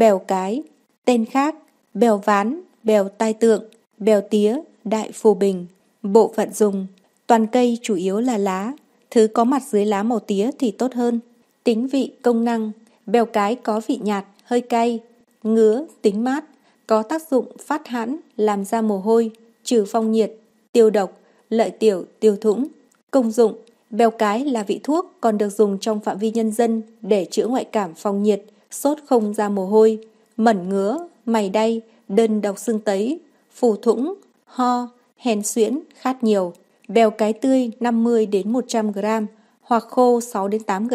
bèo cái, tên khác, bèo ván, bèo tai tượng, bèo tía, đại phù bình, bộ phận dùng, toàn cây chủ yếu là lá, thứ có mặt dưới lá màu tía thì tốt hơn. Tính vị công năng, bèo cái có vị nhạt, hơi cay, ngứa, tính mát, có tác dụng phát hãn, làm ra mồ hôi, trừ phong nhiệt, tiêu độc, lợi tiểu, tiêu thủng. Công dụng, bèo cái là vị thuốc còn được dùng trong phạm vi nhân dân để chữa ngoại cảm phong nhiệt, sốt không ra mồ hôi, mẩn ngứa, mày đay, đơn độc xương tấy, phù thủng, ho, hèn xuyễn, khát nhiều, bèo cái tươi 50 đến 100 g hoặc khô 6 đến 8 g,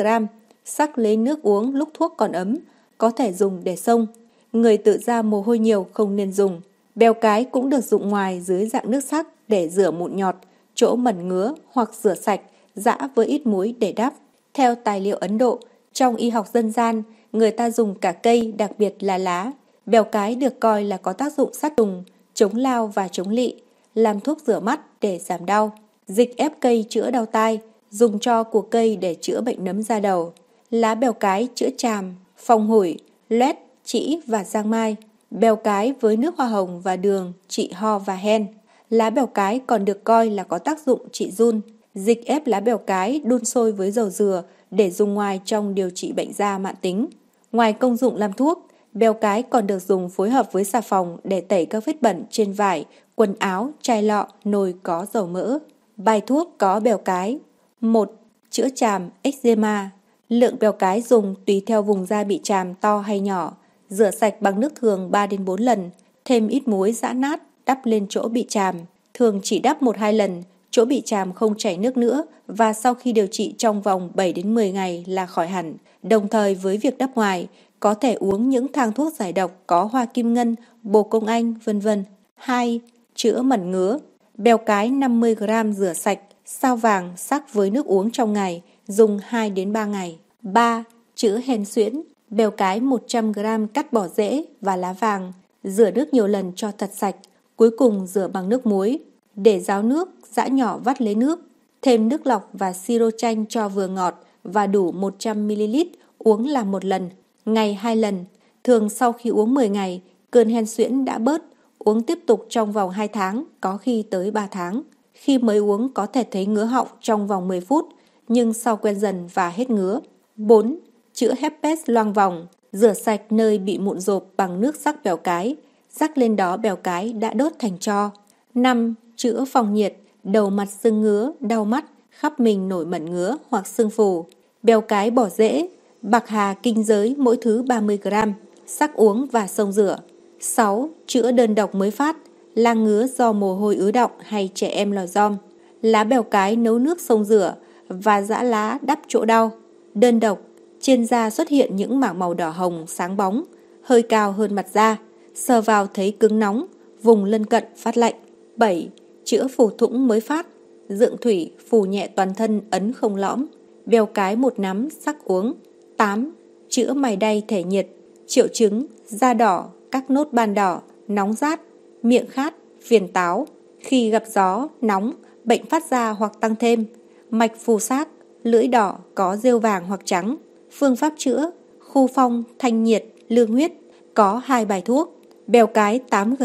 sắc lấy nước uống lúc thuốc còn ấm, có thể dùng để sông. Người tự ra mồ hôi nhiều không nên dùng. Bèo cái cũng được dụng ngoài dưới dạng nước sắc để rửa mụn nhọt, chỗ mẩn ngứa hoặc rửa sạch, giã với ít muối để đắp. Theo tài liệu Ấn Độ, trong y học dân gian, người ta dùng cả cây, đặc biệt là lá. Bèo cái được coi là có tác dụng sát trùng, chống lao và chống lị, làm thuốc rửa mắt để giảm đau. Dịch ép cây chữa đau tai, dùng cho của cây để chữa bệnh nấm da đầu. Lá bèo cái chữa tràm, phòng hủi, loét, chỉ và giang mai. Bèo cái với nước hoa hồng và đường trị ho và hen. Lá bèo cái còn được coi là có tác dụng trị run. Dịch ép lá bèo cái đun sôi với dầu dừa để dùng ngoài trong điều trị bệnh da mạn tính. Ngoài công dụng làm thuốc, bèo cái còn được dùng phối hợp với xà phòng để tẩy các vết bẩn trên vải, quần áo, chai lọ, nồi có dầu mỡ. Bài thuốc có bèo cái 1. Chữa chàm, eczema Lượng bèo cái dùng tùy theo vùng da bị chàm to hay nhỏ. Rửa sạch bằng nước thường 3 đến 4 lần, thêm ít muối giã nát, đắp lên chỗ bị chàm. Thường chỉ đắp 1-2 lần, chỗ bị chàm không chảy nước nữa và sau khi điều trị trong vòng 7 đến 10 ngày là khỏi hẳn. Đồng thời với việc đắp ngoài, có thể uống những thang thuốc giải độc có hoa kim ngân, bồ công anh, vân vân. 2. Chữa mẩn ngứa. Bèo cái 50g rửa sạch, sao vàng sắc với nước uống trong ngày, dùng 2 đến 3 ngày. 3. Chữa hèn xuyễn. Bèo cái 100g cắt bỏ rễ và lá vàng, rửa nước nhiều lần cho thật sạch, cuối cùng rửa bằng nước muối, để ráo nước, giã nhỏ vắt lấy nước, thêm nước lọc và siro chanh cho vừa ngọt và đủ 100ml, uống là một lần, ngày hai lần. Thường sau khi uống 10 ngày, cơn hen suyễn đã bớt, uống tiếp tục trong vòng 2 tháng, có khi tới 3 tháng. Khi mới uống có thể thấy ngứa họng trong vòng 10 phút, nhưng sau quen dần và hết ngứa. 4. Chữa herpes loang vòng, rửa sạch nơi bị mụn rộp bằng nước sắc bèo cái, rắc lên đó bèo cái đã đốt thành cho. 5 chữa phòng nhiệt, đầu mặt sưng ngứa, đau mắt, khắp mình nổi mẩn ngứa hoặc sưng phù. Bèo cái bỏ dễ bạc hà kinh giới mỗi thứ 30 gram sắc uống và sông rửa. 6. Chữa đơn độc mới phát, lang ngứa do mồ hôi ứ động hay trẻ em lò giom. Lá bèo cái nấu nước sông rửa và giã lá đắp chỗ đau. Đơn độc, trên da xuất hiện những mảng màu đỏ hồng sáng bóng, hơi cao hơn mặt da, sờ vào thấy cứng nóng, vùng lân cận phát lạnh. 7 chữa phù thủng mới phát, dưỡng thủy phù nhẹ toàn thân ấn không lõm, bèo cái một nắm sắc uống. 8. Chữa mày đay thể nhiệt, triệu chứng, da đỏ, các nốt ban đỏ, nóng rát, miệng khát, phiền táo. Khi gặp gió, nóng, bệnh phát ra hoặc tăng thêm, mạch phù sát, lưỡi đỏ có rêu vàng hoặc trắng. Phương pháp chữa, khu phong, thanh nhiệt, lương huyết, có hai bài thuốc, bèo cái 8 g,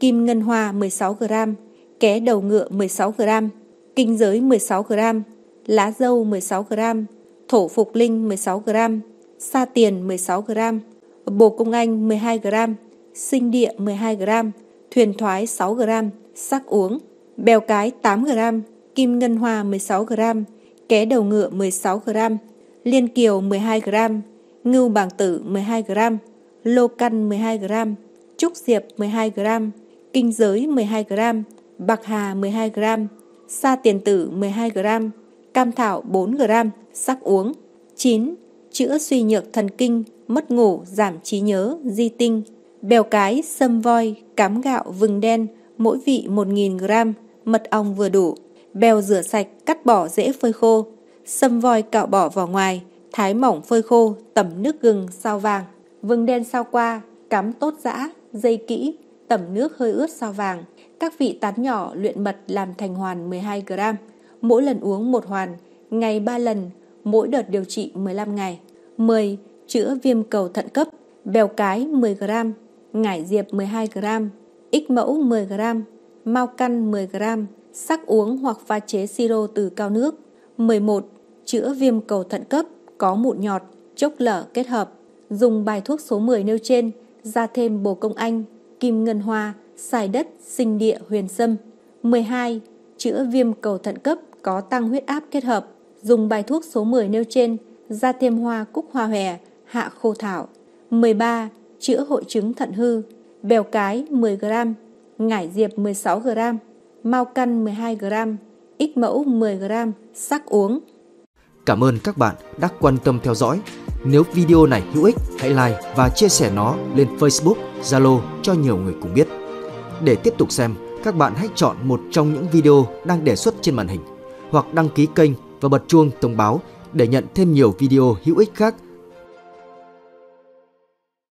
kim ngân hoa 16 g, ké đầu ngựa 16g, kinh giới 16g, lá dâu 16g, thổ phục linh 16g, sa tiền 16g, bồ công anh 12g, sinh địa 12g, thuyền thoái 6g, sắc uống, bèo cái 8g, kim ngân hoa 16g, ké đầu ngựa 16g, liên kiều 12g, ngưu bảng tử 12g, lô căn 12g, trúc diệp 12g, kinh giới 12g, bạc hà 12g, sa tiền tử 12g, cam thảo 4g, sắc uống. 9. Chữa suy nhược thần kinh, mất ngủ, giảm trí nhớ, di tinh. Bèo cái, sâm voi, cám gạo, vừng đen, mỗi vị 1.000g, mật ong vừa đủ. Bèo rửa sạch, cắt bỏ dễ phơi khô. Sâm voi cạo bỏ vào ngoài, thái mỏng phơi khô, tẩm nước gừng, sao vàng. Vừng đen sao qua, cắm tốt dã, dây kỹ, tẩm nước hơi ướt sao vàng, các vị tán nhỏ luyện mật làm thành hoàn 12 gram, mỗi lần uống một hoàn, ngày 3 lần, mỗi đợt điều trị 15 ngày. 10. Chữa viêm cầu thận cấp, bèo cái 10 gram, ngải diệp 12 gram, ích mẫu 10 gram, mao căn 10 gram, sắc uống hoặc pha chế siro từ cao nước. 11. Chữa viêm cầu thận cấp có mụn nhọt, chốc lở kết hợp. Dùng bài thuốc số 10 nêu trên, ra thêm bồ công anh, kim ngân hoa, xài đất, sinh địa, huyền sâm. 12. Chữa viêm cầu thận cấp có tăng huyết áp kết hợp. Dùng bài thuốc số 10 nêu trên, da tiêm hoa cúc hoa hòe, hạ khô thảo. 13. Chữa hội chứng thận hư. Bèo cái 10g, ngải diệp 16g, mau căn 12g, ít mẫu 10g, sắc uống. Cảm ơn các bạn đã quan tâm theo dõi nếu video này hữu ích, hãy like và chia sẻ nó lên Facebook, Zalo cho nhiều người cùng biết. Để tiếp tục xem, các bạn hãy chọn một trong những video đang đề xuất trên màn hình hoặc đăng ký kênh và bật chuông thông báo để nhận thêm nhiều video hữu ích khác